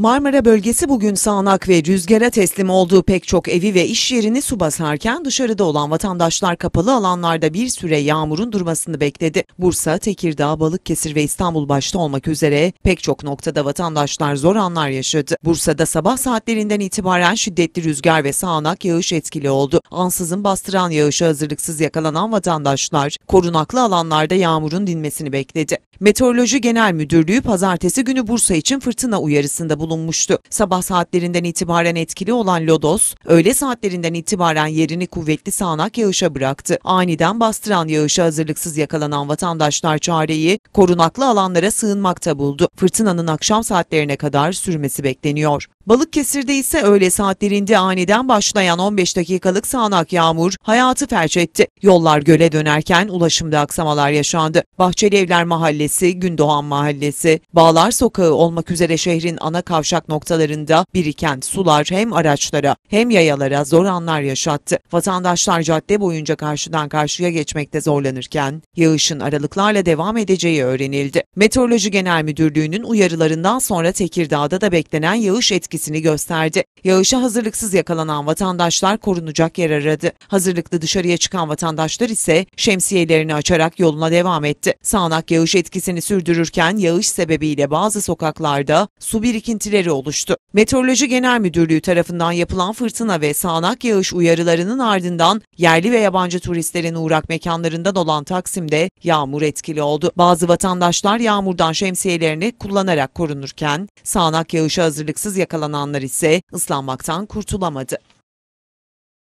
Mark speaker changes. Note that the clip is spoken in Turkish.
Speaker 1: Marmara bölgesi bugün sağanak ve rüzgara teslim olduğu pek çok evi ve iş yerini su basarken dışarıda olan vatandaşlar kapalı alanlarda bir süre yağmurun durmasını bekledi. Bursa, Tekirdağ, Balıkesir ve İstanbul başta olmak üzere pek çok noktada vatandaşlar zor anlar yaşadı. Bursa'da sabah saatlerinden itibaren şiddetli rüzgar ve sağanak yağış etkili oldu. Ansızın bastıran yağışa hazırlıksız yakalanan vatandaşlar korunaklı alanlarda yağmurun dinmesini bekledi. Meteoroloji Genel Müdürlüğü pazartesi günü Bursa için fırtına uyarısında bulundu bulunmuştu. Sabah saatlerinden itibaren etkili olan lodos, öğle saatlerinden itibaren yerini kuvvetli sağanak yağışa bıraktı. Aniden bastıran yağışa hazırlıksız yakalanan vatandaşlar çareyi korunaklı alanlara sığınmakta buldu. Fırtınanın akşam saatlerine kadar sürmesi bekleniyor. Balıkesir'de ise öğle saatlerinde aniden başlayan 15 dakikalık sağanak yağmur hayatı felç etti. Yollar göle dönerken ulaşımda aksamalar yaşandı. Bahçeli Evler Mahallesi, Gündoğan Mahallesi, Bağlar Sokağı olmak üzere şehrin ana kavşak noktalarında biriken sular hem araçlara hem yayalara zor anlar yaşattı. Vatandaşlar cadde boyunca karşıdan karşıya geçmekte zorlanırken yağışın aralıklarla devam edeceği öğrenildi. Meteoroloji Genel Müdürlüğü'nün uyarılarından sonra Tekirdağ'da da beklenen yağış etkisi etkisini gösterdi. Yağışa hazırlıksız yakalanan vatandaşlar korunacak yer aradı. Hazırlıklı dışarıya çıkan vatandaşlar ise şemsiyelerini açarak yoluna devam etti. Sağanak yağış etkisini sürdürürken yağış sebebiyle bazı sokaklarda su birikintileri oluştu. Meteoroloji Genel Müdürlüğü tarafından yapılan fırtına ve sağanak yağış uyarılarının ardından yerli ve yabancı turistlerin uğrak mekanlarından olan Taksim'de yağmur etkili oldu. Bazı vatandaşlar yağmurdan şemsiyelerini kullanarak korunurken sağanak yağışa hazırlıksız yakalanan yakalananlar ise ıslanmaktan kurtulamadı.